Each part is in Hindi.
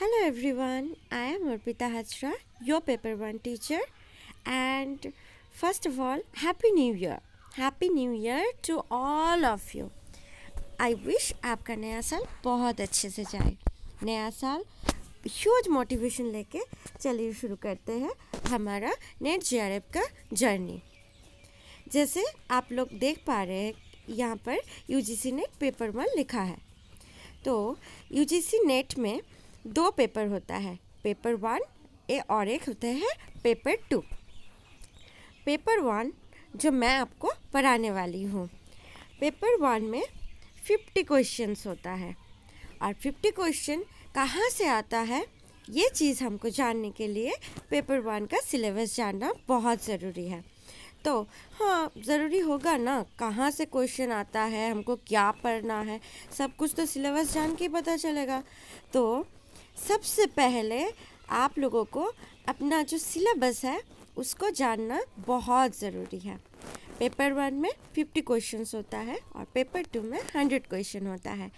Hello everyone, I am Arpita Hajra, your paper 1 teacher and first of all, Happy New Year. Happy New Year to all of you. I wish आपका नया साल बहुत अच्छे से जाए नया साल ह्यूज मोटिवेशन लेके चलिए शुरू करते हैं हमारा नेट जे का जर्नी जैसे आप लोग देख पा रहे हैं यहाँ पर यूजीसी नेट पेपर वन लिखा है तो यूजीसी नेट में दो पेपर होता है पेपर वन ए और एक होता है पेपर टू पेपर वन जो मैं आपको पढ़ाने वाली हूँ पेपर वन में फिफ्टी क्वेश्चंस होता है और फिफ्टी क्वेश्चन कहाँ से आता है ये चीज़ हमको जानने के लिए पेपर वन का सिलेबस जानना बहुत ज़रूरी है तो हाँ ज़रूरी होगा ना कहाँ से क्वेश्चन आता है हमको क्या पढ़ना है सब कुछ तो सिलेबस जान के पता चलेगा तो सबसे पहले आप लोगों को अपना जो सिलेबस है उसको जानना बहुत ज़रूरी है पेपर वन में फिफ्टी क्वेश्चन होता है और पेपर टू में हंड्रेड क्वेश्चन होता है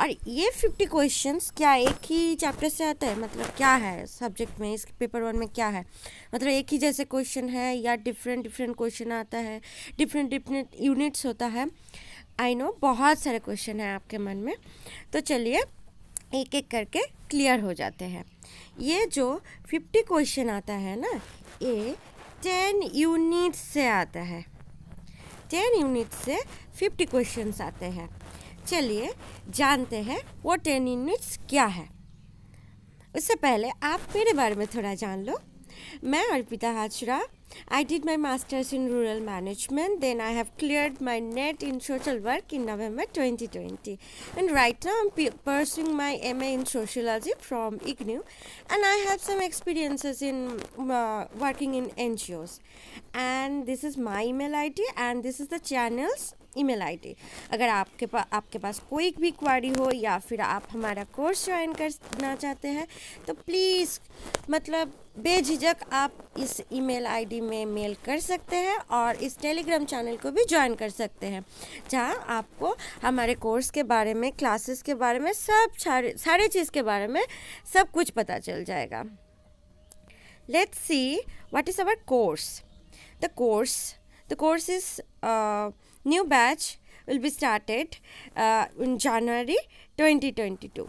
और ये फिफ्टी क्वेश्चन क्या एक ही चैप्टर से आता है मतलब क्या है सब्जेक्ट में इस पेपर वन में क्या है मतलब एक ही जैसे क्वेश्चन है या डिफरेंट डिफरेंट क्वेश्चन आता है डिफरेंट डिफरेंट यूनिट्स होता है आई नो बहुत सारे क्वेश्चन हैं आपके मन में तो चलिए एक एक करके क्लियर हो जाते हैं ये जो फिफ्टी क्वेश्चन आता है ना ये टेन यूनिट से आता है टेन यूनिट से फिफ्टी क्वेश्चन आते हैं चलिए जानते हैं वो टेन यूनिट्स क्या है उससे पहले आप मेरे बारे में थोड़ा जान लो मैं Arpita Hazra I did my master's in rural management. Then I have cleared my net in social work in November 2020. And right now I'm pursuing my MA in sociology from IGNU. And I have some experiences in uh, working in NGOs. And this is my email ID and this is the channels email ID अगर आपके पास आपके पास कोई भी क्वारी हो या फिर आप हमारा कोर्स ज्वाइन करना चाहते हैं तो प्लीज़ मतलब बेझिझक आप इस ईमेल आईडी में मेल कर सकते हैं और इस टेलीग्राम चैनल को भी ज्वाइन कर सकते हैं जहां आपको हमारे कोर्स के बारे में क्लासेस के बारे में सब सारे सारे चीज़ के बारे में सब कुछ पता चल जाएगा let's see what is our course the course the course is new batch will be started uh, in January 2022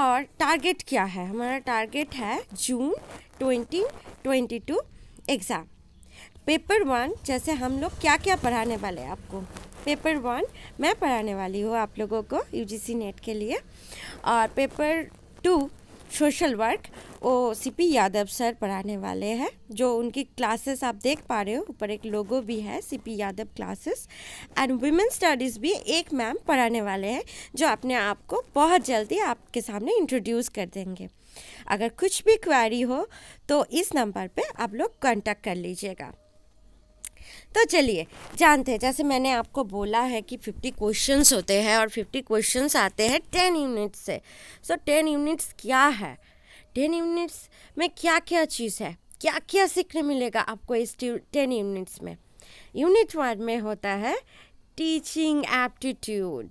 और टारगेट क्या है हमारा टारगेट है जून 2022 एग्ज़ाम पेपर वन जैसे हम लोग क्या क्या पढ़ाने वाले हैं आपको पेपर वन मैं पढ़ाने वाली हूँ आप लोगों को यूजीसी नेट के लिए और पेपर टू सोशल वर्क वो सी पी यादव सर पढ़ाने वाले हैं जो उनकी क्लासेस आप देख पा रहे हो ऊपर एक लोगो भी है C P Yadav classes and women studies भी एक मैम पढ़ाने वाले हैं जो अपने आप को बहुत जल्दी आपके सामने इंट्रोड्यूस कर देंगे अगर कुछ भी क्वारी हो तो इस नंबर पे आप लोग कांटेक्ट कर लीजिएगा तो चलिए जानते हैं जैसे मैंने आपको बोला है कि 50 क्वेश्चंस होते हैं और 50 क्वेश्चंस आते हैं 10 यूनिट्स से सो so, 10 यूनिट्स क्या है 10 यूनिट्स में क्या क्या चीज़ है क्या क्या सीखने मिलेगा आपको इस टेन यूनिट्स में यूनिट वन में होता है टीचिंग एप्टीट्यूड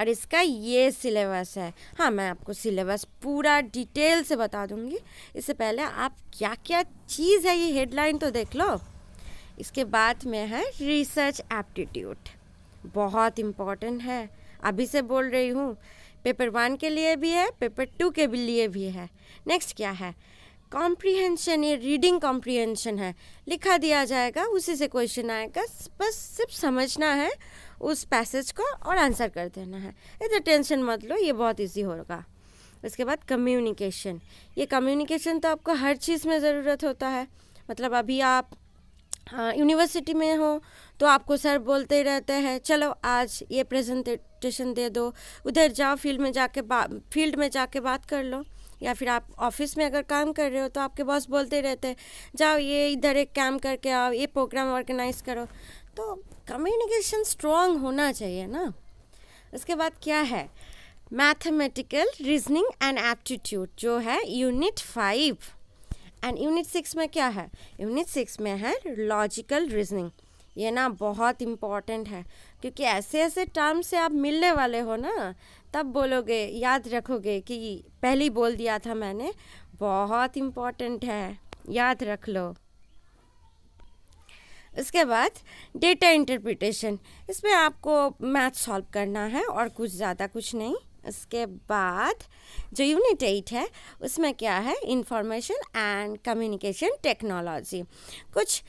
और इसका ये सिलेबस है हाँ मैं आपको सिलेबस पूरा डिटेल से बता दूँगी इससे पहले आप क्या क्या चीज़ है ये हेडलाइन तो देख लो इसके बाद में है रिसर्च एप्टीट्यूड बहुत इम्पॉर्टेंट है अभी से बोल रही हूँ पेपर वन के लिए भी है पेपर टू के भी लिए भी है नेक्स्ट क्या है कॉम्प्रीहेंशन ये रीडिंग कॉम्प्रीहेंशन है लिखा दिया जाएगा उसी से क्वेश्चन आएगा बस सिर्फ समझना है उस पैसेज को और आंसर कर देना है इधर टेंशन मत लो ये बहुत इजी होगा उसके बाद कम्युनिकेशन ये कम्युनिकेशन तो आपको हर चीज़ में ज़रूरत होता है मतलब अभी आप यूनिवर्सिटी हाँ, में हो तो आपको सर बोलते रहते हैं चलो आज ये प्रेजेंटेशन दे दो उधर जाओ फील्ड में जाके फील्ड में जाके बात कर लो या फिर आप ऑफिस में अगर काम कर रहे हो तो आपके बॉस बोलते रहते हैं जाओ ये इधर एक काम करके आओ ये प्रोग्राम ऑर्गेनाइज करो तो कम्युनिकेशन स्ट्रॉन्ग होना चाहिए ना उसके बाद क्या है मैथमेटिकल रीजनिंग एंड एप्टीट्यूड जो है unit five and unit six में क्या है यूनिट सिक्स में है लॉजिकल रीजनिंग ये ना बहुत इम्पॉर्टेंट है क्योंकि ऐसे ऐसे टर्म से आप मिलने वाले हो ना तब बोलोगे याद रखोगे कि पहले बोल दिया था मैंने बहुत इम्पॉर्टेंट है याद रख लो उसके बाद डेटा इंटरप्रिटेशन इसमें आपको मैथ सॉल्व करना है और कुछ ज़्यादा कुछ नहीं उसके बाद जो यूनिट एट है उसमें क्या है इंफॉर्मेशन एंड कम्युनिकेशन टेक्नोलॉजी कुछ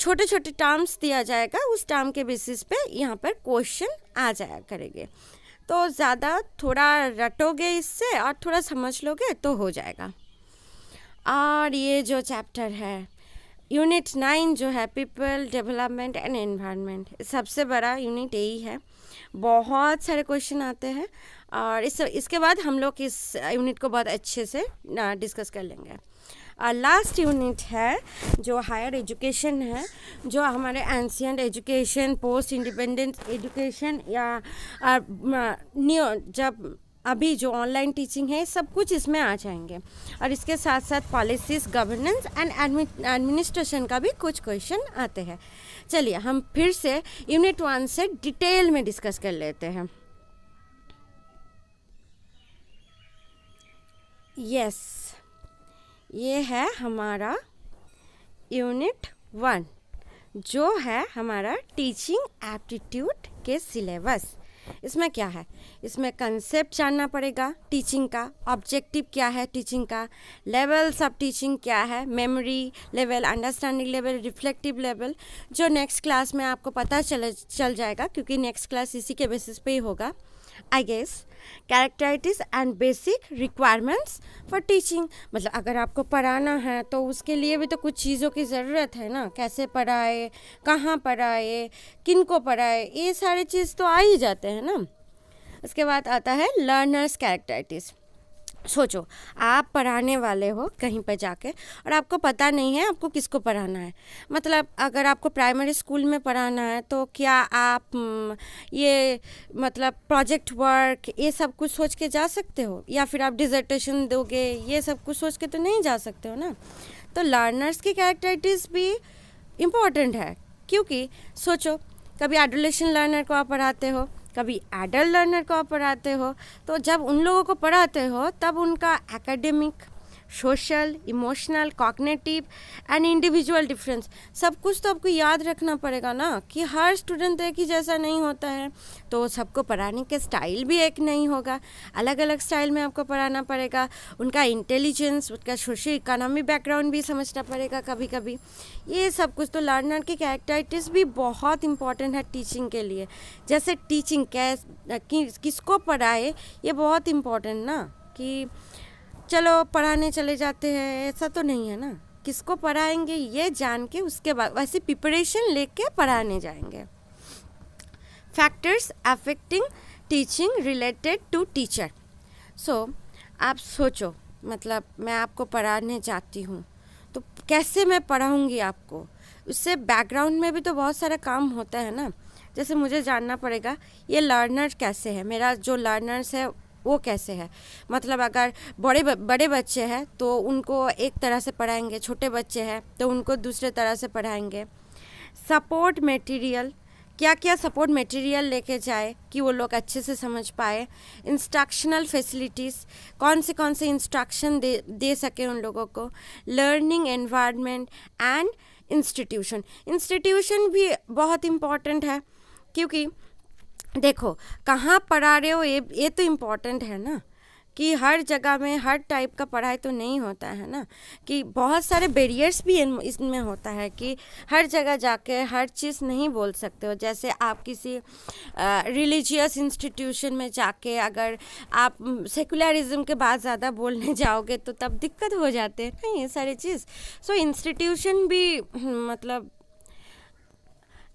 छोटे छोटे टर्म्स दिया जाएगा उस टर्म के बेसिस पे यहाँ पर क्वेश्चन आ जाया करेंगे तो ज़्यादा थोड़ा रटोगे इससे और थोड़ा समझ लोगे तो हो जाएगा और ये जो चैप्टर है यूनिट नाइन जो है पीपल डेवलपमेंट एंड एनवायरनमेंट सबसे बड़ा यूनिट यही है बहुत सारे क्वेश्चन आते हैं और इस इसके बाद हम लोग इस यूनिट को बहुत अच्छे से डिस्कस कर लेंगे लास्ट यूनिट है जो हायर एजुकेशन है जो हमारे ancient education post independent education या न्यू जब अभी जो ऑनलाइन टीचिंग है सब कुछ इसमें आ जाएंगे और इसके साथ साथ पॉलिसीज गवर्नेंस एंड एडमिनिस्ट्रेशन का भी कुछ क्वेश्चन आते हैं चलिए हम फिर से यूनिट वन से डिटेल में डिस्कस कर लेते हैं यस ये है हमारा यूनिट वन जो है हमारा टीचिंग एप्टीट्यूड के सिलेबस इसमें क्या है इसमें कंसेप्ट जानना पड़ेगा टीचिंग का ऑब्जेक्टिव क्या है टीचिंग का लेवल्स ऑफ टीचिंग क्या है memory level understanding level reflective level जो नेक्स्ट क्लास में आपको पता चल चल जाएगा क्योंकि नेक्स्ट क्लास इसी के बेसिस पे ही होगा I guess characteristics and basic requirements for teaching मतलब अगर आपको पढ़ाना है तो उसके लिए भी तो कुछ चीज़ों की ज़रूरत है ना कैसे पढ़ाए कहाँ पढ़ाए किन को पढ़ाए ये सारे चीज़ तो आ ही जाते हैं ना उसके बाद आता है लर्नर्स कैरेक्टराइटिस सोचो आप पढ़ाने वाले हो कहीं पर जाके और आपको पता नहीं है आपको किसको पढ़ाना है मतलब अगर आपको प्राइमरी स्कूल में पढ़ाना है तो क्या आप हम्म, ये मतलब प्रोजेक्ट वर्क ये सब कुछ सोच के जा सकते हो या फिर आप डिजर्टेशन दोगे ये सब कुछ सोच के तो नहीं जा सकते हो ना तो लर्नर्स की कैरेक्टरिटीज़ भी इम्पोर्टेंट है क्योंकि सोचो कभी एडोलेशन लर्नर को आप पढ़ाते हो कभी एडल्ट लर्नर को आप पढ़ाते हो तो जब उन लोगों को पढ़ाते हो तब उनका academic social emotional cognitive and individual difference सब कुछ तो आपको याद रखना पड़ेगा ना कि हर स्टूडेंट तो एक ही जैसा नहीं होता है तो सबको पढ़ाने के स्टाइल भी एक नहीं होगा अलग अलग स्टाइल में आपको पढ़ाना पड़ेगा उनका इंटेलिजेंस उनका सोशल इकोनॉमी बैकग्राउंड भी समझना पड़ेगा कभी कभी ये सब कुछ तो लर्नर की कैरेक्टराइटिस भी बहुत इंपॉर्टेंट है टीचिंग के लिए जैसे टीचिंग कैस कि, किसको पढ़ाए ये बहुत इम्पोर्टेंट ना कि चलो पढ़ाने चले जाते हैं ऐसा तो नहीं है ना किसको पढ़ाएंगे ये जान के उसके बाद वैसे प्रिपरेशन लेके पढ़ाने जाएंगे factors affecting teaching related to teacher so आप सोचो मतलब मैं आपको पढ़ाने जाती हूँ तो कैसे मैं पढ़ाऊँगी आपको उससे बैकग्राउंड में भी तो बहुत सारा काम होता है ना जैसे मुझे जानना पड़ेगा ये लर्नर कैसे है मेरा जो लर्नर्स है वो कैसे है मतलब अगर बड़े बड़े बच्चे हैं तो उनको एक तरह से पढ़ाएंगे छोटे बच्चे हैं तो उनको दूसरे तरह से पढ़ाएंगे सपोर्ट मटेरियल क्या क्या सपोर्ट मटेरियल लेके जाए कि वो लोग अच्छे से समझ पाए इंस्ट्रक्शनल फैसिलिटीज़ कौन से कौन से इंस्ट्रक्शन दे दे सके उन लोगों को learning environment and institution institution भी बहुत इम्पॉर्टेंट है क्योंकि देखो कहाँ पढ़ा रहे हो ये ये तो इम्पोर्टेंट है ना कि हर जगह में हर टाइप का पढ़ाई तो नहीं होता है ना कि बहुत सारे बेरियर्स भी इसमें होता है कि हर जगह जाके हर चीज़ नहीं बोल सकते हो जैसे आप किसी रिलीजियस इंस्टीट्यूशन में जाके अगर आप सेकुलरिज्म के बाद ज़्यादा बोलने जाओगे तो तब दिक्कत हो जाते हैं ना ये सारी चीज़ सो so, इंस्टीट्यूशन भी मतलब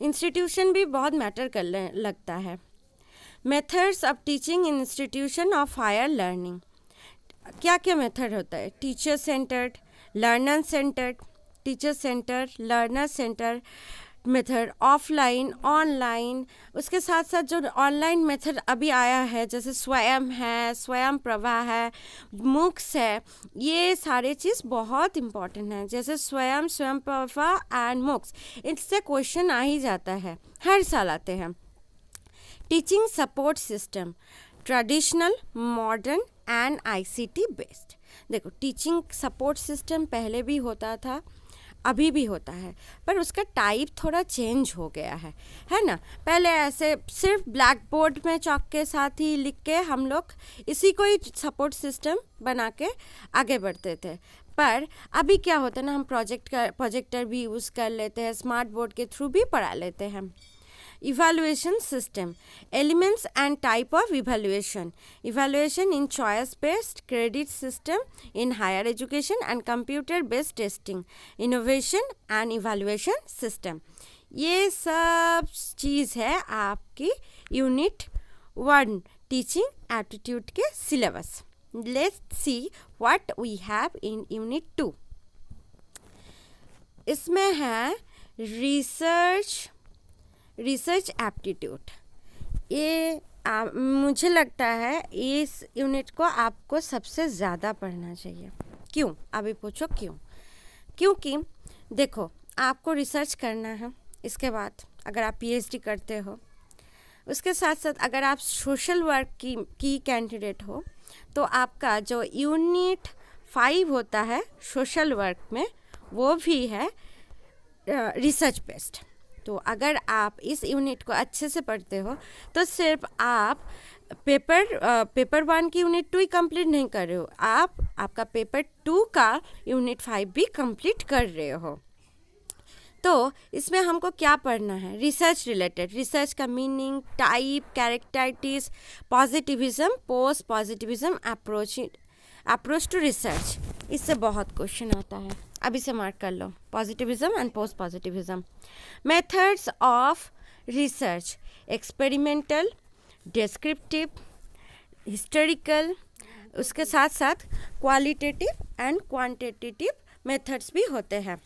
इंस्टीट्यूशन भी बहुत मैटर कर लगता है methods of teaching institution of higher learning क्या क्या मेथड होता है teacher centred learner centred teacher centre learner centre method offline online उसके साथ साथ जो ऑनलाइन मेथड अभी आया है जैसे स्वयं है स्वयं प्रभा है मुक्स है ये सारे चीज़ बहुत इंपॉर्टेंट हैं जैसे स्वयं स्वयं प्रभा एंड मुक्स इससे क्वेश्चन आ ही जाता है हर साल आते हैं teaching support system traditional modern and ICT based देखो टीचिंग सपोर्ट सिस्टम पहले भी होता था अभी भी होता है पर उसका टाइप थोड़ा चेंज हो गया है है ना पहले ऐसे सिर्फ ब्लैक बोर्ड में चौक के साथ ही लिख के हम लोग इसी को ही सपोर्ट सिस्टम बना के आगे बढ़ते थे पर अभी क्या होता है ना हम प्रोजेक्ट का प्रोजेक्टर भी यूज़ कर लेते हैं स्मार्ट बोर्ड के थ्रू भी पढ़ा लेते हैं evaluation system elements and type of evaluation evaluation in choice based credit system in higher education and computer based testing innovation and evaluation system ये सब चीज़ है आपकी यूनिट वन टीचिंग एप्टीट्यूड के syllabus let's see what we have in unit two इसमें है रिसर्च रिसर्च एप्टीट्यूड ये आ, मुझे लगता है इस यूनिट को आपको सबसे ज़्यादा पढ़ना चाहिए क्यों अभी पूछो क्यों क्योंकि देखो आपको रिसर्च करना है इसके बाद अगर आप पीएचडी करते हो उसके साथ साथ अगर आप सोशल वर्क की की कैंडिडेट हो तो आपका जो यूनिट फाइव होता है सोशल वर्क में वो भी है रिसर्च बेस्ड तो अगर आप इस यूनिट को अच्छे से पढ़ते हो तो सिर्फ आप पेपर पेपर वन की यूनिट टू ही कंप्लीट नहीं कर रहे हो आप आपका पेपर टू का यूनिट फाइव भी कंप्लीट कर रहे हो तो इसमें हमको क्या पढ़ना है रिसर्च रिलेटेड रिसर्च का meaning type characteristics positivism post positivism approach approach to research इससे बहुत क्वेश्चन आता है अब इसे मार्क कर लो positivism and post positivism methods of research experimental descriptive historical उसके साथ साथ क्वालिटेटिव एंड क्वांटिटेटिव मेथड्स भी होते हैं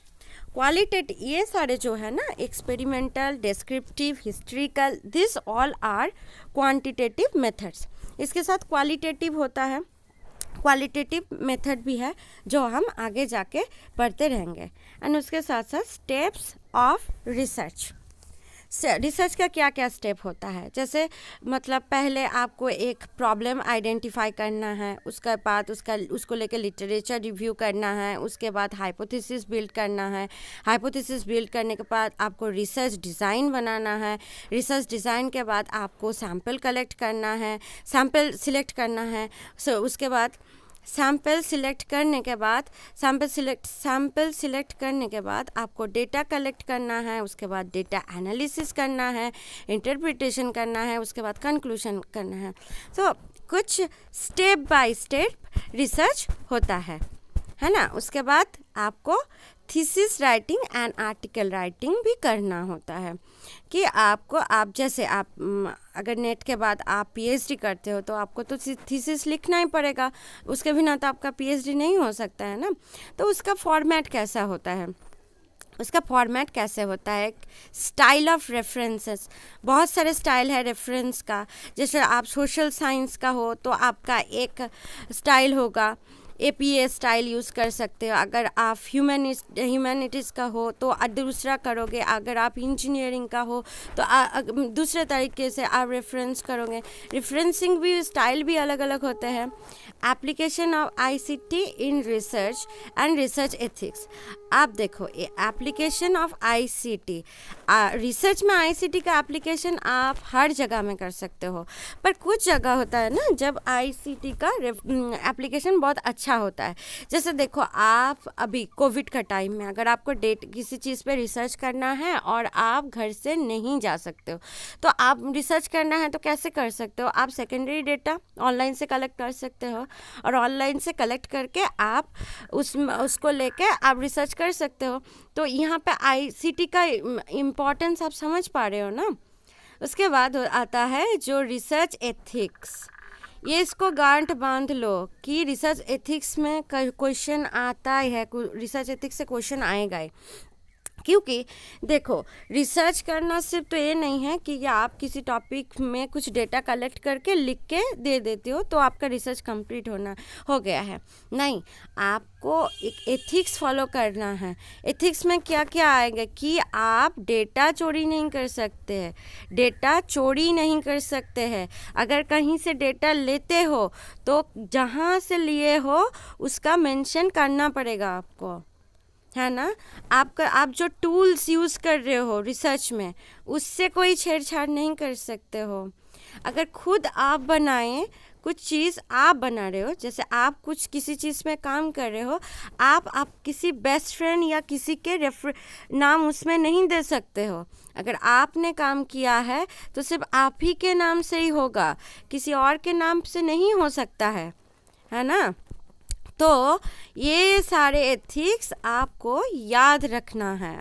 क्वालिटेट ये सारे जो है ना experimental descriptive historical this all are quantitative methods इसके साथ क्वालिटेटिव होता है क्वालिटेटिव मेथड भी है जो हम आगे जाके पढ़ते रहेंगे एंड उसके साथ साथ स्टेप्स ऑफ रिसर्च रिसर्च का क्या क्या स्टेप होता है जैसे मतलब पहले आपको एक प्रॉब्लम आइडेंटिफाई करना है उसके बाद उसका उसको लेकर लिटरेचर रिव्यू करना है उसके बाद हाइपोथेसिस बिल्ड करना है हाइपोथेसिस बिल्ड करने के बाद आपको रिसर्च डिज़ाइन बनाना है रिसर्च डिज़ाइन के बाद आपको सैम्पल कलेक्ट करना है सैम्पल सिलेक्ट करना है सो उसके बाद सैम्पल सिलेक्ट करने के बाद सैम्पल सिलेक्ट सैम्पल सिलेक्ट करने के बाद आपको डेटा कलेक्ट करना है उसके बाद डेटा एनालिसिस करना है इंटरप्रिटेशन करना है उसके बाद कंक्लूशन करना है तो so, कुछ स्टेप बाय स्टेप रिसर्च होता है है ना उसके बाद आपको thesis writing and article writing भी करना होता है कि आपको आप जैसे आप अगर नेट के बाद आप पीएचडी करते हो तो आपको तो थीसिस लिखना ही पड़ेगा उसके बिना तो आपका पीएचडी नहीं हो सकता है ना तो उसका फॉर्मेट कैसा होता है उसका फॉर्मेट कैसे होता है स्टाइल ऑफ रेफरेंसेस बहुत सारे स्टाइल है रेफरेंस का जैसे आप सोशल साइंस का हो तो आपका एक स्टाइल होगा A P A style use कर सकते हो अगर आप ह्यूमन ह्यूमैनिटीज़ का हो तो दूसरा करोगे अगर आप इंजीनियरिंग का हो तो दूसरे तरीके से आप रेफरेंस करोगे रेफरेंसिंग भी स्टाइल भी अलग अलग होते हैं application of ICT in research and research ethics आप देखो ये एप्लीकेशन ऑफ आईसीटी रिसर्च में आईसीटी का एप्लीकेशन आप हर जगह में कर सकते हो पर कुछ जगह होता है ना जब आईसीटी का एप्लीकेशन बहुत अच्छा अच्छा होता है जैसे देखो आप अभी कोविड का टाइम में अगर आपको डेट किसी चीज़ पे रिसर्च करना है और आप घर से नहीं जा सकते हो तो आप रिसर्च करना है तो कैसे कर सकते हो आप सेकेंडरी डेटा ऑनलाइन से कलेक्ट कर सकते हो और ऑनलाइन से कलेक्ट करके आप उस उसको लेके आप रिसर्च कर सकते हो तो यहाँ पे आईसीटी का इम्पोर्टेंस आप समझ पा रहे हो ना उसके बाद आता है जो रिसर्च एथिक्स ये इसको गांठ बांध लो कि रिसर्च एथिक्स में क्वेश्चन आता है रिसर्च एथिक्स से क्वेश्चन आएगा क्योंकि देखो रिसर्च करना सिर्फ तो ये नहीं है कि आप किसी टॉपिक में कुछ डेटा कलेक्ट करके लिख के दे देते हो तो आपका रिसर्च कंप्लीट होना हो गया है नहीं आपको एक एथिक्स फॉलो करना है एथिक्स में क्या क्या आएगा कि आप डेटा चोरी नहीं कर सकते हैं डेटा चोरी नहीं कर सकते हैं अगर कहीं से डेटा लेते हो तो जहाँ से लिए हो उसका मेंशन करना पड़ेगा आपको है ना आपका आप जो टूल्स यूज़ कर रहे हो रिसर्च में उससे कोई छेड़छाड़ नहीं कर सकते हो अगर खुद आप बनाएं कुछ चीज़ आप बना रहे हो जैसे आप कुछ किसी चीज़ में काम कर रहे हो आप आप किसी बेस्ट फ्रेंड या किसी के रेफर नाम उसमें नहीं दे सकते हो अगर आपने काम किया है तो सिर्फ आप ही के नाम से ही होगा किसी और के नाम से नहीं हो सकता है है ना तो ये सारे एथिक्स आपको याद रखना है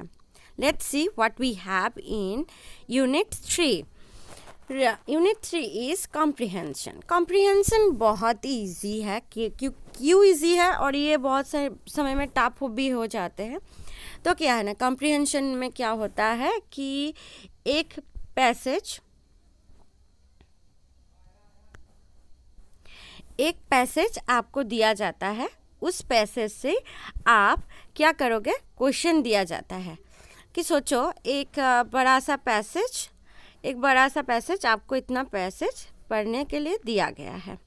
let's see what we have in unit three unit three is comprehension comprehension बहुत इजी है क्यों क्यों इजी है और ये बहुत से समय में टाप भी हो जाते हैं तो क्या है ना कॉम्प्रिहेंशन में क्या होता है कि एक पैसेज एक पैसेज आपको दिया जाता है उस पैसेज से आप क्या करोगे क्वेश्चन दिया जाता है कि सोचो एक बड़ा सा पैसेज एक बड़ा सा पैसेज आपको इतना पैसेज पढ़ने के लिए दिया गया है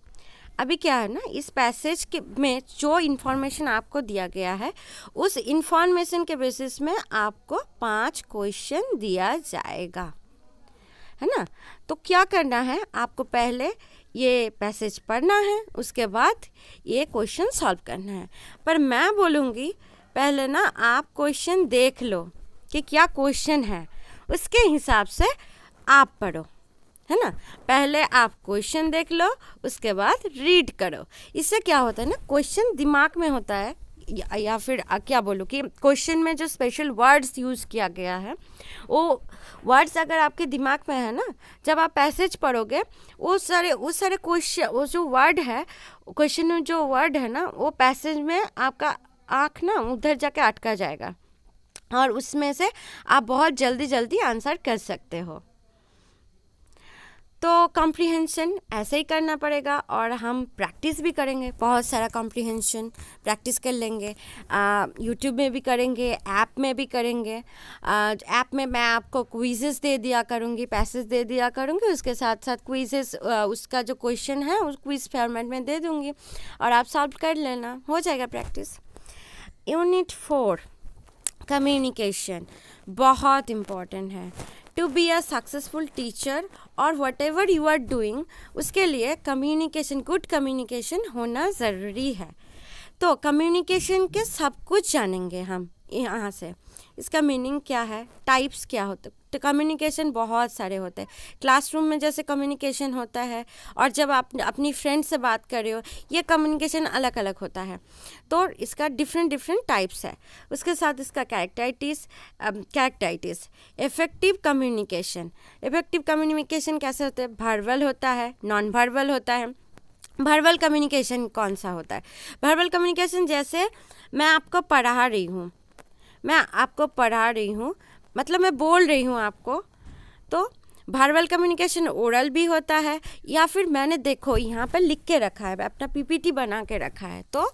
अभी क्या है ना इस पैसेज के में जो इन्फॉर्मेशन आपको दिया गया है उस इन्फॉर्मेशन के बेसिस में आपको पांच क्वेश्चन दिया जाएगा है ना तो क्या करना है आपको पहले ये पैसेज पढ़ना है उसके बाद ये क्वेश्चन सॉल्व करना है पर मैं बोलूँगी पहले ना आप क्वेश्चन देख लो कि क्या क्वेश्चन है उसके हिसाब से आप पढ़ो है ना पहले आप क्वेश्चन देख लो उसके बाद रीड करो इससे क्या होता है ना क्वेश्चन दिमाग में होता है या, या फिर क्या बोलूँ कि क्वेश्चन में जो स्पेशल वर्ड्स यूज़ किया गया है वो वर्ड्स अगर आपके दिमाग में है ना जब आप पैसेज पढ़ोगे वो सारे वो सारे क्वेश्चन वो जो वर्ड है क्वेश्चन में जो वर्ड है ना वो पैसेज में आपका आँख ना उधर जाके अटका जाएगा और उसमें से आप बहुत जल्दी जल्दी आंसर कर सकते हो तो कॉम्प्रीहेंशन ऐसे ही करना पड़ेगा और हम प्रैक्टिस भी करेंगे बहुत सारा कॉम्प्रीहेंशन प्रैक्टिस कर लेंगे यूट्यूब में भी करेंगे ऐप में भी करेंगे ऐप में मैं आपको क्विजेस दे दिया करूँगी पैसेज दे दिया करूँगी उसके साथ साथ क्विजेस उसका जो क्वेश्चन है उस क्विज फॉर्मेट में दे दूँगी और आप सॉल्व कर लेना हो जाएगा प्रैक्टिस यूनिट फोर कम्युनिकेशन बहुत इम्पॉर्टेंट है to be a successful teacher और whatever you are doing उसके लिए कम्युनिकेशन गुड कम्युनिकेशन होना ज़रूरी है तो कम्युनिकेशन के सब कुछ जानेंगे हम यहाँ से इसका मीनिंग क्या है टाइप्स क्या होते तो कम्युनिकेशन बहुत सारे होते हैं क्लासरूम में जैसे कम्युनिकेशन होता है और जब आप अपनी फ्रेंड से बात कर रहे हो ये कम्युनिकेशन अलग अलग होता है तो इसका डिफरेंट डिफरेंट टाइप्स है उसके साथ इसका कैरेक्टाइटिस कैरेक्टाइटिस इफेक्टिव कम्युनिकेशन इफेक्टिव कम्युनिकेशन कैसे होते हैं भरवल होता है नॉन वर्बल होता है भरवल कम्युनिकेशन कौन सा होता है भरवल कम्युनिकेशन जैसे मैं आपको पढ़ा रही हूँ मैं आपको पढ़ा रही हूँ मतलब मैं बोल रही हूँ आपको तो भारवल कम्युनिकेशन ओरल भी होता है या फिर मैंने देखो यहाँ पर लिख के रखा है अपना पीपीटी बना के रखा है तो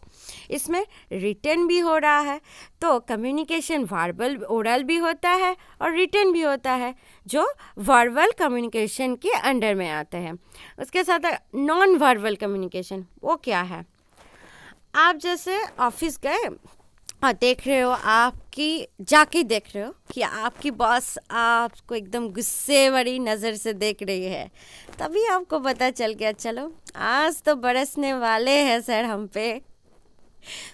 इसमें रिटर्न भी हो रहा है तो कम्युनिकेशन वारबल ओरल भी होता है और रिटर्न भी होता है जो वर्बल कम्युनिकेशन के अंडर में आते हैं उसके साथ नॉन वर्बल कम्युनिकेशन वो क्या है आप जैसे ऑफिस गए और हाँ, देख रहे हो आपकी जाके देख रहे हो कि आपकी बॉस आपको एकदम गुस्से वाली नज़र से देख रही है तभी आपको पता चल गया चलो आज तो बरसने वाले हैं सर हम पे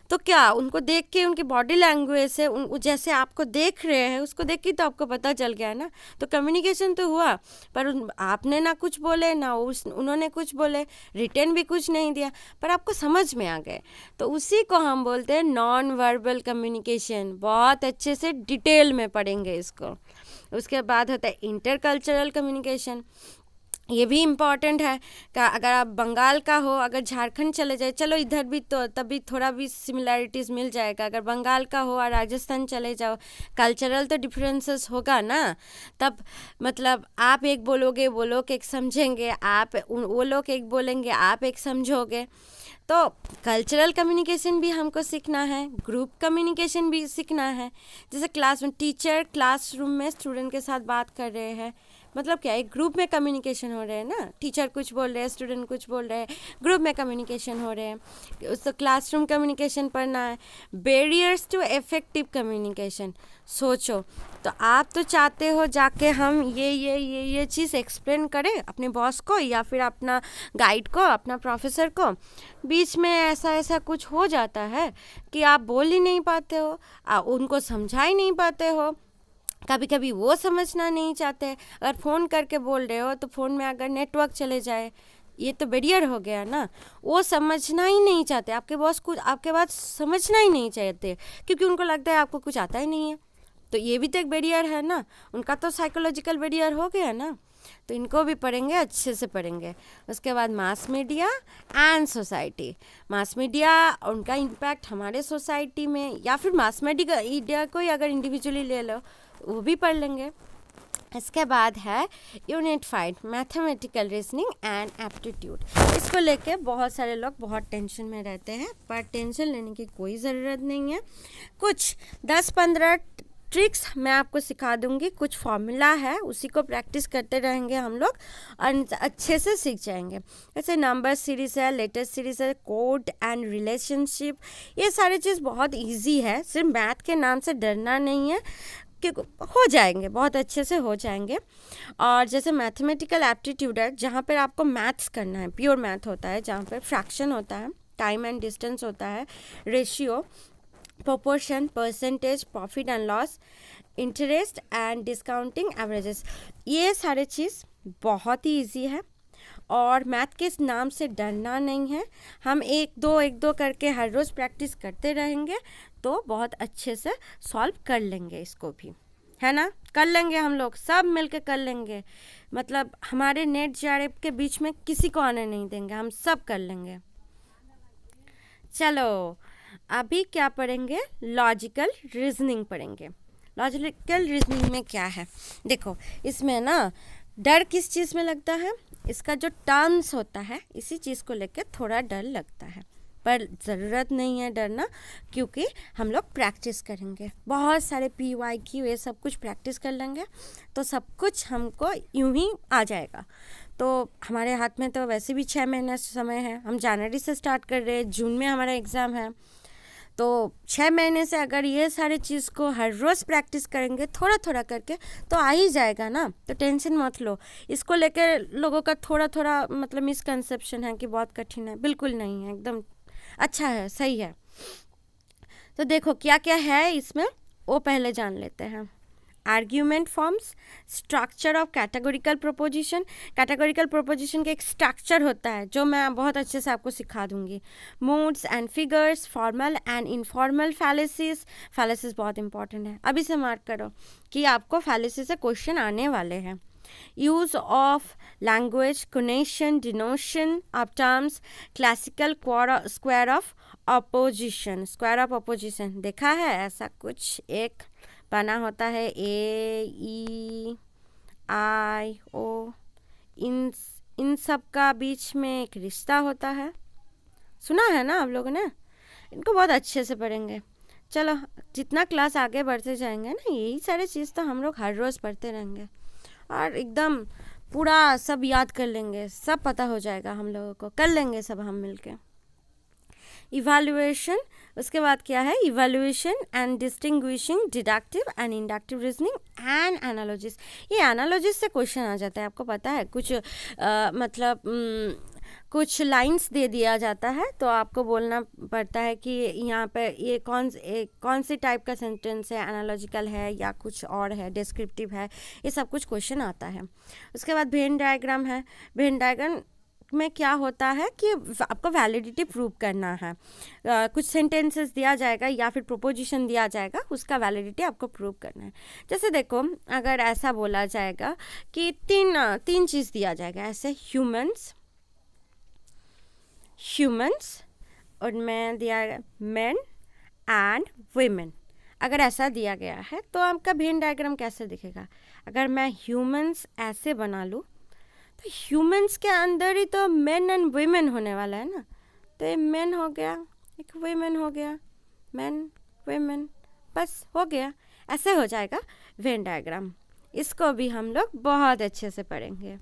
तो क्या उनको देख के उनकी बॉडी लैंग्वेज से उन जैसे आपको देख रहे हैं उसको देख के तो आपको पता चल गया है ना तो कम्युनिकेशन तो हुआ पर उन, आपने ना कुछ बोले ना उस उन्होंने कुछ बोले रिटर्न भी कुछ नहीं दिया पर आपको समझ में आ गए तो उसी को हम बोलते हैं नॉन वर्बल कम्युनिकेशन बहुत अच्छे से डिटेल में पढ़ेंगे इसको उसके बाद होता है इंटरकल्चरल कम्युनिकेशन ये भी इम्पॉर्टेंट है का अगर आप बंगाल का हो अगर झारखंड चले जाए चलो इधर भी तो तभी थोड़ा भी सिमिलैरिटीज़ मिल जाएगा अगर बंगाल का हो और राजस्थान चले जाओ कल्चरल तो डिफरेंसेस होगा ना तब मतलब आप एक बोलोगे वो लोग एक समझेंगे आप वो लोग एक बोलेंगे आप एक समझोगे तो कल्चरल कम्युनिकेशन भी हमको सीखना है ग्रुप कम्युनिकेशन भी सीखना है जैसे क्लास में टीचर क्लासरूम में स्टूडेंट के साथ बात कर रहे हैं मतलब क्या एक ग्रुप में कम्युनिकेशन हो रहे हैं ना टीचर कुछ बोल रहे हैं स्टूडेंट कुछ बोल रहे हैं ग्रुप में कम्युनिकेशन हो रहे हैं उसको क्लासरूम कम्युनिकेशन पढ़ना है बेरियर्स टू इफेक्टिव कम्युनिकेशन सोचो तो आप तो चाहते हो जाके हम ये ये ये ये चीज़ एक्सप्लेन करें अपने बॉस को या फिर अपना गाइड को अपना प्रोफेसर को बीच में ऐसा ऐसा कुछ हो जाता है कि आप बोल ही नहीं पाते हो आप उनको समझा ही नहीं पाते हो कभी कभी वो समझना नहीं चाहते अगर फ़ोन करके बोल रहे हो तो फ़ोन में अगर नेटवर्क चले जाए ये तो बेरियर हो गया ना वो समझना ही नहीं चाहते आपके बॉस कुछ आपके बात समझना ही नहीं चाहते क्योंकि उनको लगता है आपको कुछ आता ही नहीं है तो ये भी तो एक बेरियर है ना उनका तो साइकोलॉजिकल बेरियर हो गया ना तो इनको भी पढ़ेंगे अच्छे से पढ़ेंगे उसके बाद mass media and society mass media उनका इम्पैक्ट हमारे सोसाइटी में या फिर मास मीडिया को ही अगर इंडिविजुअली ले लो वो भी पढ़ लेंगे इसके बाद है unit five mathematical reasoning and aptitude इसको लेके बहुत सारे लोग बहुत टेंशन में रहते हैं पर टेंशन लेने की कोई ज़रूरत नहीं है कुछ दस पंद्रह ट्रिक्स मैं आपको सिखा दूंगी कुछ फॉर्मूला है उसी को प्रैक्टिस करते रहेंगे हम लोग और अच्छे से सीख जाएंगे जैसे नंबर सीरीज है लेटेस्ट सीरीज है कोड एंड रिलेशनशिप ये सारी चीज़ बहुत इजी है सिर्फ मैथ के नाम से डरना नहीं है के हो जाएंगे बहुत अच्छे से हो जाएंगे और जैसे मैथमेटिकल एप्टीट्यूड है जहाँ पर आपको मैथ्स करना है प्योर मैथ होता है जहाँ पर फ्रैक्शन होता है टाइम एंड डिस्टेंस होता है ratio proportion percentage profit and loss interest and discounting averages ये सारे चीज़ बहुत ही ईजी है और मैथ के इस नाम से डरना नहीं है हम एक दो एक दो करके हर रोज़ प्रैक्टिस करते रहेंगे तो बहुत अच्छे से सॉल्व कर लेंगे इसको भी है ना कर लेंगे हम लोग सब मिल कर लेंगे मतलब हमारे नेट जारेब के बीच में किसी को आने नहीं देंगे हम सब कर लेंगे चलो अभी क्या पढ़ेंगे लॉजिकल रीजनिंग पढ़ेंगे लॉजिकल रीजनिंग में क्या है देखो इसमें ना डर किस चीज़ में लगता है इसका जो टर्म्स होता है इसी चीज़ को लेकर थोड़ा डर लगता है पर ज़रूरत नहीं है डरना क्योंकि हम लोग प्रैक्टिस करेंगे बहुत सारे पी वाई क्यू ये सब कुछ प्रैक्टिस कर लेंगे तो सब कुछ हमको यूं ही आ जाएगा तो हमारे हाथ में तो वैसे भी छः महीने समय है हम जनवरी से स्टार्ट कर रहे हैं जून में हमारा एग्ज़ाम है तो छः महीने से अगर ये सारे चीज़ को हर रोज़ प्रैक्टिस करेंगे थोड़ा थोड़ा करके तो आ ही जाएगा ना तो टेंशन मत लो इसको लेकर लोगों का थोड़ा थोड़ा मतलब मिसकनसेप्शन है कि बहुत कठिन है बिल्कुल नहीं है एकदम अच्छा है सही है तो देखो क्या क्या है इसमें वो पहले जान लेते हैं argument forms structure of categorical proposition categorical proposition का एक स्ट्रक्चर होता है जो मैं बहुत अच्छे से आपको सिखा दूंगी moods and figures formal and informal fallacies fallacies बहुत इंपॉर्टेंट है अभी से मार्क करो कि आपको फैलेसिस से क्वेश्चन आने वाले हैं use of language, connection, denotion of terms, classical square of opposition, square of opposition देखा है ऐसा कुछ एक बना होता है ए ई आई ओ इन इन सब का बीच में एक रिश्ता होता है सुना है ना आप लोगों ने इनको बहुत अच्छे से पढ़ेंगे चलो जितना क्लास आगे बढ़ते जाएंगे ना यही सारी चीज़ तो हम लोग हर रोज़ पढ़ते रहेंगे और एकदम पूरा सब याद कर लेंगे सब पता हो जाएगा हम लोगों को कर लेंगे सब हम मिल के इवेल्युएशन उसके बाद क्या है evaluation and distinguishing deductive and inductive reasoning and analogies ये एनालॉजिस से क्वेश्चन आ जाता है आपको पता है कुछ आ, मतलब कुछ लाइंस दे दिया जाता है तो आपको बोलना पड़ता है कि यहाँ पे ये कौन ए, कौन से टाइप का सेंटेंस है एनालॉजिकल है या कुछ और है डिस्क्रिप्टिव है ये सब कुछ क्वेश्चन आता है उसके बाद भेन डायग्राम है भेन डायग्राम में क्या होता है कि आपको वैलिडिटी प्रूव करना है आ, कुछ सेंटेंसेस दिया जाएगा या फिर प्रोपोजिशन दिया जाएगा उसका वैलिडिटी आपको प्रूव करना है जैसे देखो अगर ऐसा बोला जाएगा कि तीन तीन चीज़ दिया जाएगा ऐसे ह्यूमंस ह्यूमंस और मैं दिया मैन एंड वेमेन अगर ऐसा दिया गया है तो आपका भेन डायग्राम कैसे दिखेगा अगर मैं ह्यूमंस ऐसे बना लूँ तो ह्यूमंस के अंदर ही तो मैन एंड वेमेन होने वाला है ना तो ये मैन हो गया एक वेमेन हो गया मैन वेमेन बस हो गया ऐसे हो जाएगा वेन डायग्राम इसको भी हम लोग बहुत अच्छे से पढ़ेंगे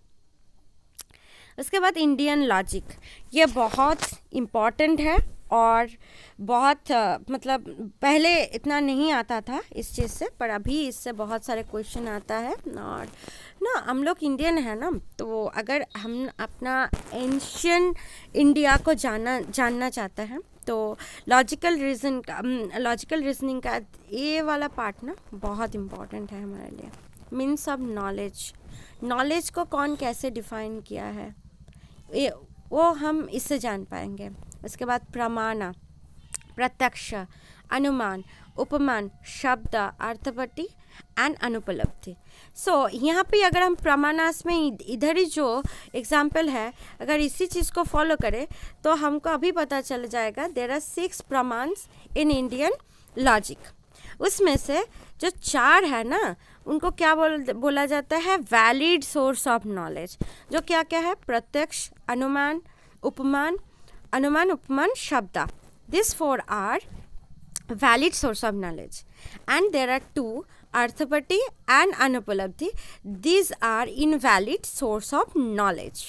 उसके बाद इंडियन लॉजिक ये बहुत इम्पॉर्टेंट है और बहुत मतलब पहले इतना नहीं आता था इस चीज़ से पर अभी इससे बहुत सारे क्वेश्चन आता है और ना हम लोग इंडियन हैं ना तो अगर हम अपना एंशियन इंडिया को जाना जानना चाहते हैं तो लॉजिकल रीज़न का लॉजिकल रीजनिंग का ये वाला पार्ट ना बहुत इम्पॉर्टेंट है हमारे लिए मीन्स ऑफ नॉलेज नॉलेज को कौन कैसे डिफाइन किया है ये वो हम इससे जान पाएंगे उसके बाद प्रमाणा प्रत्यक्ष अनुमान उपमान शब्द अर्थपट्टी एंड अनुपलब्धि सो so, यहाँ पे अगर हम प्रमाणास में इधर ही जो एग्जाम्पल है अगर इसी चीज़ को फॉलो करें तो हमको अभी पता चल जाएगा there are six pramanas in Indian logic उसमें से जो चार है ना उनको क्या बोल बोला जाता है वैलिड सोर्स ऑफ नॉलेज जो क्या क्या है प्रत्यक्ष अनुमान उपमान anumana upamana shabda this four are valid source of knowledge and there are two arthapatti and anupalabdhi these are invalid source of knowledge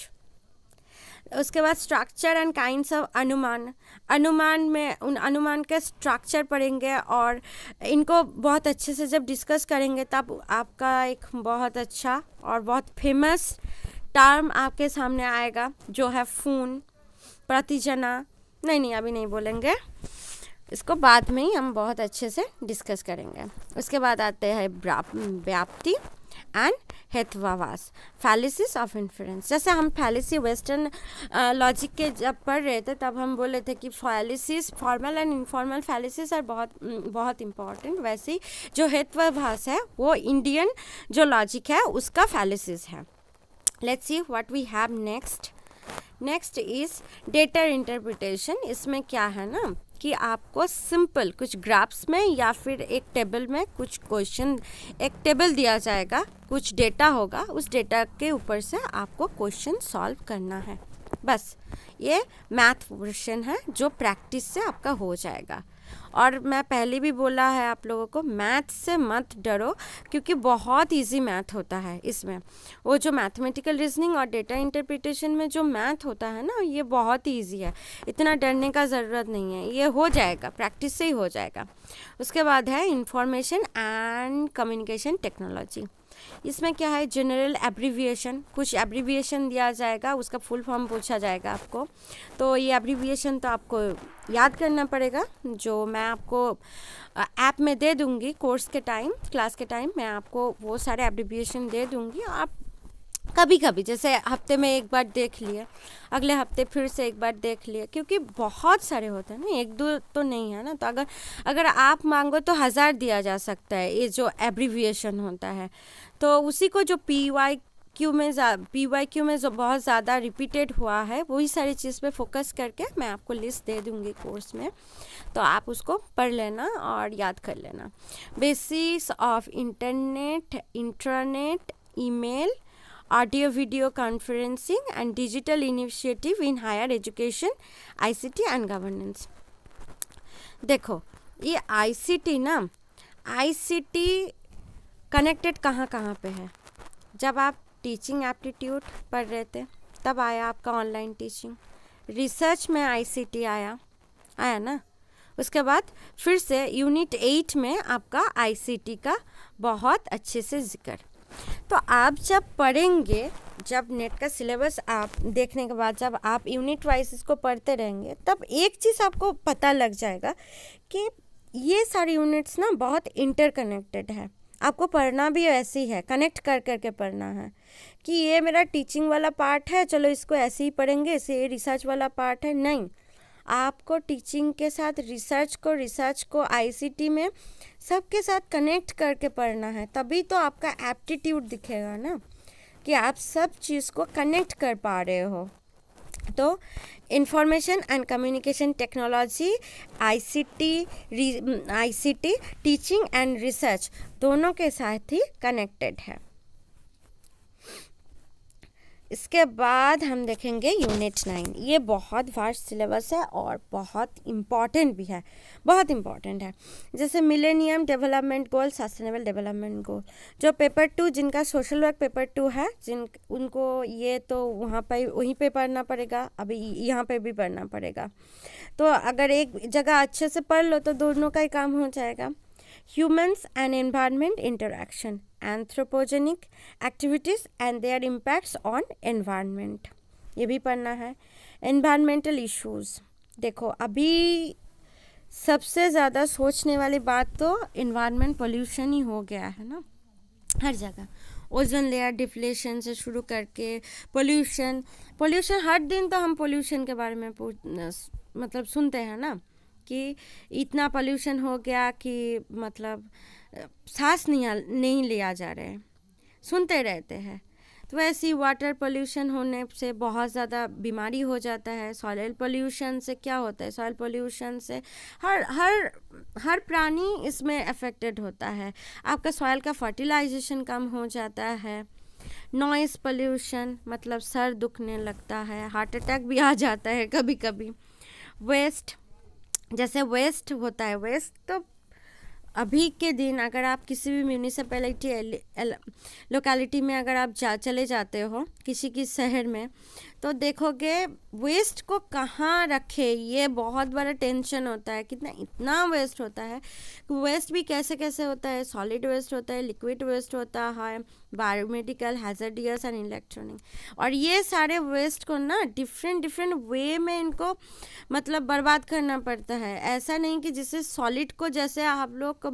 उसके बाद स्ट्रक्चर एंड काइंड ऑफ अनुमान अनुमान में उन अनुमान के स्ट्रक्चर पढ़ेंगे और इनको बहुत अच्छे से जब डिस्कस करेंगे तब आपका एक बहुत अच्छा और बहुत फेमस टर्म आपके सामने आएगा जो है फ़ोन प्रतिजना नहीं नहीं अभी नहीं बोलेंगे इसको बाद में ही हम बहुत अच्छे से डिस्कस करेंगे उसके बाद आते हैं vyapti and hetvabhasa fallacies of influence जैसे हम फैलिसी वेस्टर्न लॉजिक के जब पढ़ रहे थे तब हम बोल रहे थे कि fallacies formal and informal fallacies are बहुत बहुत इंपॉर्टेंट वैसे ही जो हेत्वाभास है वो इंडियन जो लॉजिक है उसका फैलिसिस है let's see what we have next next is data interpretation इसमें क्या है ना कि आपको सिंपल कुछ ग्राफ्स में या फिर एक टेबल में कुछ क्वेश्चन एक टेबल दिया जाएगा कुछ डेटा होगा उस डेटा के ऊपर से आपको क्वेश्चन सॉल्व करना है बस ये मैथ पोर्शन है जो प्रैक्टिस से आपका हो जाएगा और मैं पहले भी बोला है आप लोगों को मैथ से मत डरो क्योंकि बहुत इजी मैथ होता है इसमें वो जो मैथमेटिकल रीजनिंग और डेटा इंटरप्रिटेशन में जो मैथ होता है ना ये बहुत इजी ईजी है इतना डरने का ज़रूरत नहीं है ये हो जाएगा प्रैक्टिस से ही हो जाएगा उसके बाद है इंफॉर्मेशन एंड कम्युनिकेशन टेक्नोलॉजी इसमें क्या है जनरल एब्रीविएशन कुछ एब्रीविएशन दिया जाएगा उसका फुल फॉर्म पूछा जाएगा आपको तो ये एब्रीविएशन तो आपको याद करना पड़ेगा जो मैं आपको ऐप में दे दूँगी कोर्स के टाइम क्लास के टाइम मैं आपको वो सारे एब्रीविएशन दे दूँगी आप कभी कभी जैसे हफ्ते में एक बार देख लिए अगले हफ्ते फिर से एक बार देख लिए क्योंकि बहुत सारे होते हैं ना एक दो तो नहीं है ना तो अगर अगर आप मांगो तो हज़ार दिया जा सकता है ये जो एब्रीविएशन होता है तो उसी को जो पी वाई क्यू में पी वाई क्यू में जो बहुत ज़्यादा रिपीटेड हुआ है वही सारी चीज़ पे फोकस करके मैं आपको लिस्ट दे दूँगी कोर्स में तो आप उसको पढ़ लेना और याद कर लेना basis of internet internet email audio video conferencing and digital initiative in higher education ICT and governance देखो ये ICT ना ICT कनेक्टेड कहाँ कहाँ पे है जब आप टीचिंग एप्टीट्यूड पढ़ रहे थे तब आया आपका ऑनलाइन टीचिंग रिसर्च में आईसीटी आया आया ना उसके बाद फिर से यूनिट एट में आपका आईसीटी का बहुत अच्छे से जिक्र तो आप जब पढ़ेंगे जब नेट का सिलेबस आप देखने के बाद जब आप यूनिट वाइज इसको पढ़ते रहेंगे तब एक चीज़ आपको पता लग जाएगा कि ये सारी यूनिट्स ना बहुत इंटरकनेक्टेड है आपको पढ़ना भी ऐसे ही है कनेक्ट कर कर के पढ़ना है कि ये मेरा टीचिंग वाला पार्ट है चलो इसको ऐसे ही पढ़ेंगे ऐसे रिसर्च वाला पार्ट है नहीं आपको टीचिंग के साथ रिसर्च को रिसर्च को आईसीटी में सबके साथ कनेक्ट करके पढ़ना है तभी तो आपका एप्टीट्यूड दिखेगा ना कि आप सब चीज़ को कनेक्ट कर पा रहे हो तो information and communication technology ICT ICT teaching and research दोनों के साथ ही कनेक्टेड है इसके बाद हम देखेंगे यूनिट नाइन ये बहुत वास्ट सिलेबस है और बहुत इम्पॉर्टेंट भी है बहुत इम्पॉर्टेंट है जैसे millennium development goal sustainable development goal जो पेपर टू जिनका सोशल वर्क पेपर टू है जिन उनको ये तो वहाँ पर वहीं पे पढ़ना पड़ेगा अभी यहाँ पे भी पढ़ना पड़ेगा तो अगर एक जगह अच्छे से पढ़ लो तो दोनों का ही काम हो जाएगा humans and environment interaction anthropogenic activities and their impacts on environment ये भी पढ़ना है एनवायरमेंटल इश्यूज देखो अभी सबसे ज़्यादा सोचने वाली बात तो इन्वायरमेंट पोल्यूशन ही हो गया है ना हर जगह ओजन लेयर डिफ्लेशन से शुरू करके पोल्यूशन पोल्यूशन हर दिन तो हम पोल्यूशन के बारे में मतलब सुनते हैं ना कि इतना पोल्यूशन हो गया कि मतलब सांस नहीं नहीं लिया जा रहा है सुनते रहते हैं तो वैसे ही वाटर पोल्यूशन होने से बहुत ज़्यादा बीमारी हो जाता है सॉयल पोल्यूशन से क्या होता है सॉयल पोल्यूशन से हर हर हर प्राणी इसमें अफेक्टेड होता है आपका सॉयल का फर्टिलाइजेशन कम हो जाता है नॉइस पोल्यूशन मतलब सर दुखने लगता है हार्ट अटैक भी आ जाता है कभी कभी वेस्ट जैसे वेस्ट होता है वेस्ट तो अभी के दिन अगर आप किसी भी म्यूनिसपैलिटी लोकेलिटी में अगर आप जा चले जाते हो किसी की शहर में तो देखोगे वेस्ट को कहाँ रखे ये बहुत बड़ा टेंशन होता है कितना इतना वेस्ट होता है वेस्ट भी कैसे कैसे होता है सॉलिड वेस्ट होता है लिक्विड वेस्ट होता है बायोमेडिकल हैजर्डियस एंड इलेक्ट्रॉनिक और ये सारे वेस्ट को ना डिफरेंट डिफरेंट वे में इनको मतलब बर्बाद करना पड़ता है ऐसा नहीं कि जिससे सॉलिड को जैसे आप लोग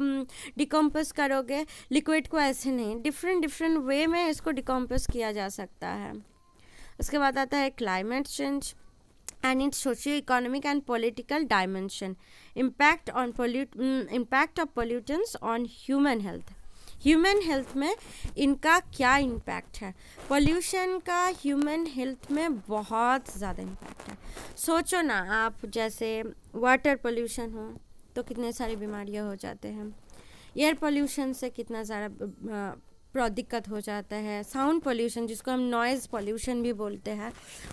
डिकम्पोज करोगे लिक्विड को ऐसे नहीं डिफरेंट डिफरेंट वे में इसको डिकम्पोज किया जा सकता है उसके बाद आता है climate change and its socio economic and political dimension impact on pollute impact of pollutants on human health human health में इनका क्या इम्पैक्ट है पोल्यूशन का ह्यूमन हेल्थ में बहुत ज़्यादा इम्पैक्ट है सोचो ना आप जैसे वाटर पोल्यूशन हो तो कितने सारी बीमारियाँ हो जाते हैं एयर पोल्यूशन से कितना सारा बहुत दिक्कत हो जाता है साउंड पोल्यूशन जिसको हम नॉइज़ पोल्यूशन भी बोलते हैं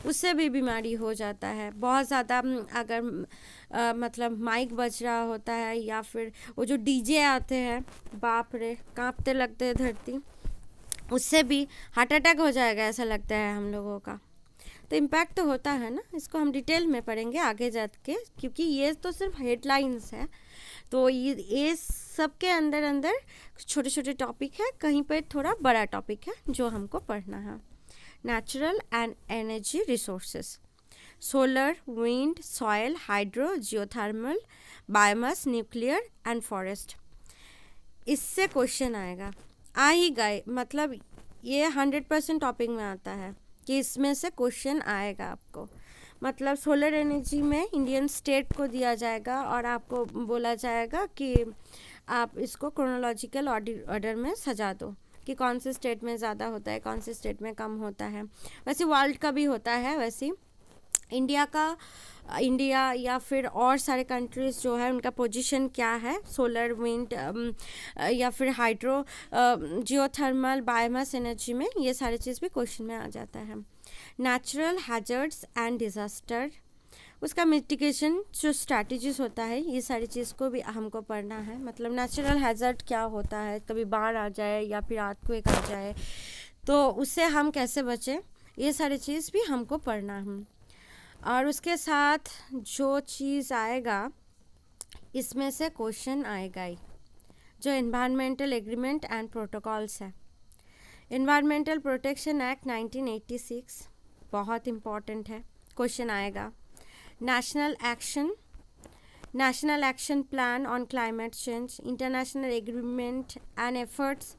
उससे भी बीमारी हो जाता है बहुत ज़्यादा अगर आ, मतलब माइक बज रहा होता है या फिर वो जो डीजे आते हैं बाप रे कांपते लगते हैं धरती उससे भी हार्ट अटैक हो जाएगा ऐसा लगता है हम लोगों का तो इम्पैक्ट तो होता है ना इसको हम डिटेल में पढ़ेंगे आगे जा के क्योंकि ये तो सिर्फ हेडलाइंस है तो ये ये सब के अंदर अंदर छोटे छोटे टॉपिक है कहीं पर थोड़ा बड़ा टॉपिक है जो हमको पढ़ना है natural and energy resources solar wind soil hydro geothermal biomass nuclear and forest इससे क्वेश्चन आएगा आ ही गए मतलब ये हंड्रेड परसेंट टॉपिक में आता है कि इसमें से क्वेश्चन आएगा आपको मतलब सोलर एनर्जी में इंडियन स्टेट को दिया जाएगा और आपको बोला जाएगा कि आप इसको क्रोनोलॉजिकल ऑर्डर में सजा दो कि कौन से स्टेट में ज़्यादा होता है कौन से स्टेट में कम होता है वैसे वर्ल्ड का भी होता है वैसे इंडिया का इंडिया या फिर और सारे कंट्रीज़ जो है उनका पोजीशन क्या है सोलर विंड um, या फिर हाइड्रो जियोथर्मल बायोमास एनर्जी में ये सारी चीज़ भी क्वेश्चन में आ जाता है नेचुरल हैजर्ड्स एंड डिज़ास्टर उसका मिटिगेशन जो स्ट्रैटेजीज होता है ये सारी चीज़ को भी हमको पढ़ना है मतलब नेचुरल हैज़र्ड क्या होता है कभी बाढ़ आ जाए या फिर रात को एक आ जाए तो उससे हम कैसे बचें ये सारी चीज़ भी हमको पढ़ना है और उसके साथ जो चीज़ आएगा इसमें से क्वेश्चन आएगा ही जो इन्वायरमेंटल एग्रीमेंट एंड प्रोटोकॉल्स है इन्वायरमेंटल प्रोटेक्शन एक्ट 1986 बहुत इम्पॉर्टेंट है क्वेश्चन आएगा national action national action plan on climate change international agreement and efforts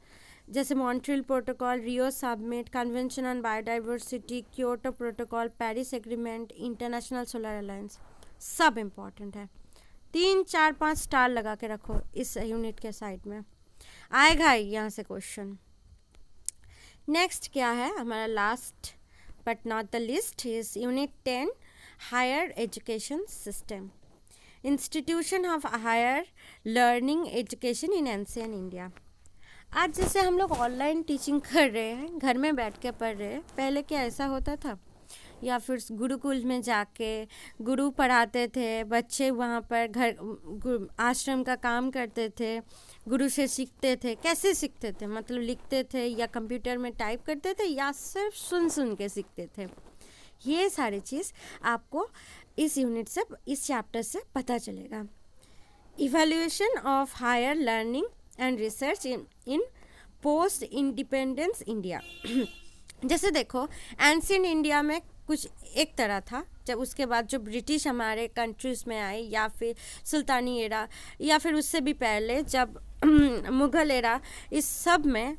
जैसे Montreal protocol Rio summit convention on biodiversity Kyoto protocol Paris agreement international solar alliance सब इम्पॉर्टेंट है तीन चार पाँच स्टार लगा के रखो इस यूनिट के साइड में आएगा यहाँ से क्वेश्चन नेक्स्ट क्या है हमारा last but not the least is Unit 10 Higher Education System Institution of Higher Learning Education in Ancient India आज जैसे हम लोग ऑनलाइन टीचिंग कर रहे हैं घर में बैठ के पढ़ रहे हैं पहले क्या ऐसा होता था या फिर गुरुकुल में जाके गुरु पढ़ाते थे बच्चे वहाँ पर घर आश्रम का काम करते थे गुरु से सीखते थे कैसे सीखते थे मतलब लिखते थे या कंप्यूटर में टाइप करते थे या सिर्फ सुन सुन के सीखते थे ये सारी चीज़ आपको इस यूनिट से इस चैप्टर से पता चलेगा evolution of higher learning and research in in post independence India जैसे देखो एंसेंट इंडिया में कुछ एक तरह था जब उसके बाद जो ब्रिटिश हमारे कंट्रीज़ में आए या फिर सुल्तानी एरा या फिर उससे भी पहले जब हम्म, मुग़ल एरा इस सब में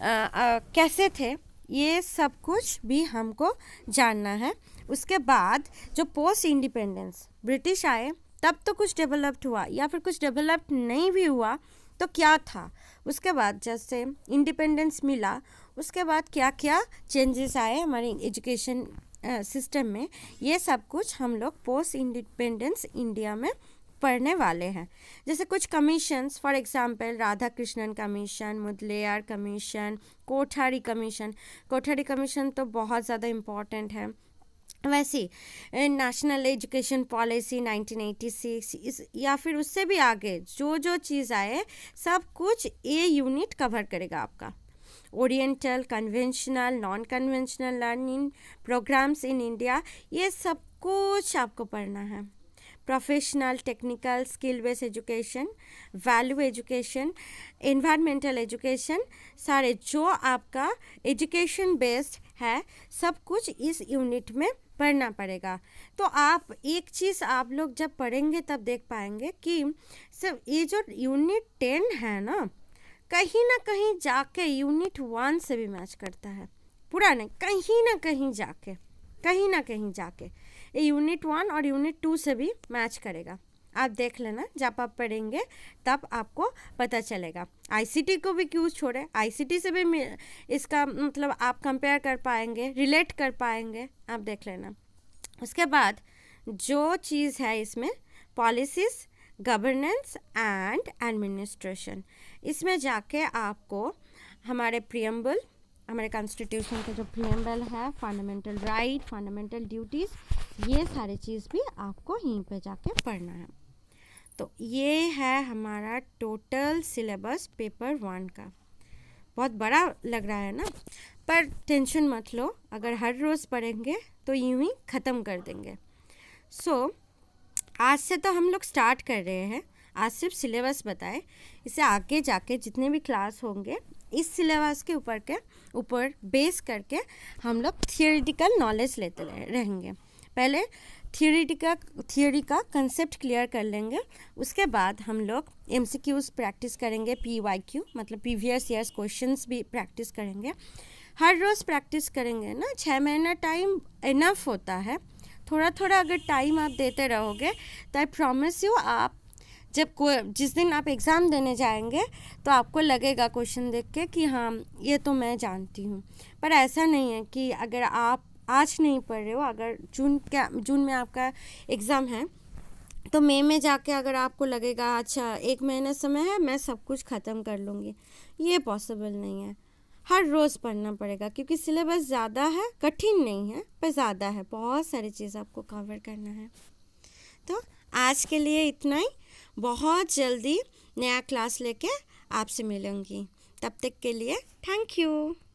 आ, आ, कैसे थे ये सब कुछ भी हमको जानना है उसके बाद जो पोस्ट इंडिपेंडेंस ब्रिटिश आए तब तो कुछ डेवलप्ड हुआ या फिर कुछ डेवलप्ड नहीं भी हुआ तो क्या था उसके बाद जैसे इंडिपेंडेंस मिला उसके बाद क्या क्या चेंजेस आए हमारे एजुकेशन सिस्टम में ये सब कुछ हम लोग पोस्ट इंडिपेंडेंस इंडिया में पढ़ने वाले हैं जैसे कुछ commissions for example Radhakrishnan commission Mudaliar commission Kothari commission Kothari commission तो बहुत ज़्यादा इम्पॉर्टेंट है वैसे नेशनल एजुकेशन पॉलिसी 1986 या फिर उससे भी आगे जो जो चीज़ आए सब कुछ ए यूनिट कवर करेगा आपका oriental conventional non conventional learning programmes in India ये सब कुछ आपको पढ़ना है professional technical skill based education value education environmental education सारे जो आपका education based है सब कुछ इस यूनिट में पढ़ना पड़ेगा तो आप एक चीज़ आप लोग जब पढ़ेंगे तब देख पाएंगे कि सब ये जो यूनिट टेन है ना कहीं ना कहीं जाके यूनिट वन से भी मैच करता है पूरा नहीं कहीं ना कहीं जाके कहीं ना कहीं जाके ये यूनिट वन और यूनिट टू से भी मैच करेगा आप देख लेना जब आप पढ़ेंगे तब आपको पता चलेगा आईसीटी को भी क्यों छोड़े आईसीटी से भी इसका मतलब आप कंपेयर कर पाएंगे रिलेट कर पाएंगे आप देख लेना उसके बाद जो चीज़ है इसमें पॉलिसीज़ गवर्नेंस एंड एडमिनिस्ट्रेशन इसमें जाके आपको हमारे प्रियम्बल हमारे कॉन्स्टिट्यूशन का जो प्रियम्बल है फंडामेंटल राइट फंडामेंटल ड्यूटीज़ ये सारी चीज़ भी आपको यहीं पे जाके पढ़ना है तो ये है हमारा टोटल सिलेबस पेपर वन का बहुत बड़ा लग रहा है ना पर टेंशन मत लो अगर हर रोज़ पढ़ेंगे तो यूं ही ख़त्म कर देंगे सो so, आज से तो हम लोग स्टार्ट कर रहे हैं आज सिर्फ सिलेबस बताएं इसे आगे जाके जितने भी क्लास होंगे इस सिलेबस के ऊपर के ऊपर बेस करके हम लोग थियोरिटिकल नॉलेज लेते रहेंगे पहले थियोरिटी थियोरी का कंसेप्ट क्लियर कर लेंगे उसके बाद हम लोग एम सी प्रैक्टिस करेंगे पी वाई क्यू मतलब प्रीवियस ईयर्स क्वेश्चंस भी प्रैक्टिस करेंगे हर रोज़ प्रैक्टिस करेंगे ना छः महीना टाइम इनफ होता है थोड़ा थोड़ा अगर टाइम आप देते रहोगे तो आई प्रॉमिस यू आप जब को जिस दिन आप एग्ज़ाम देने जाएंगे तो आपको लगेगा क्वेश्चन देख के कि हाँ ये तो मैं जानती हूँ पर ऐसा नहीं है कि अगर आप आज नहीं पढ़ रहे हो अगर जून के जून में आपका एग्ज़ाम है तो मई में जाके अगर आपको लगेगा अच्छा एक महीना समय है मैं सब कुछ ख़त्म कर लूँगी ये पॉसिबल नहीं है हर रोज़ पढ़ना पड़ेगा क्योंकि सिलेबस ज़्यादा है कठिन नहीं है पर ज़्यादा है बहुत सारी चीज़ आपको कवर करना है तो आज के लिए इतना ही बहुत जल्दी नया क्लास लेके आपसे मिलूँगी तब तक के लिए थैंक यू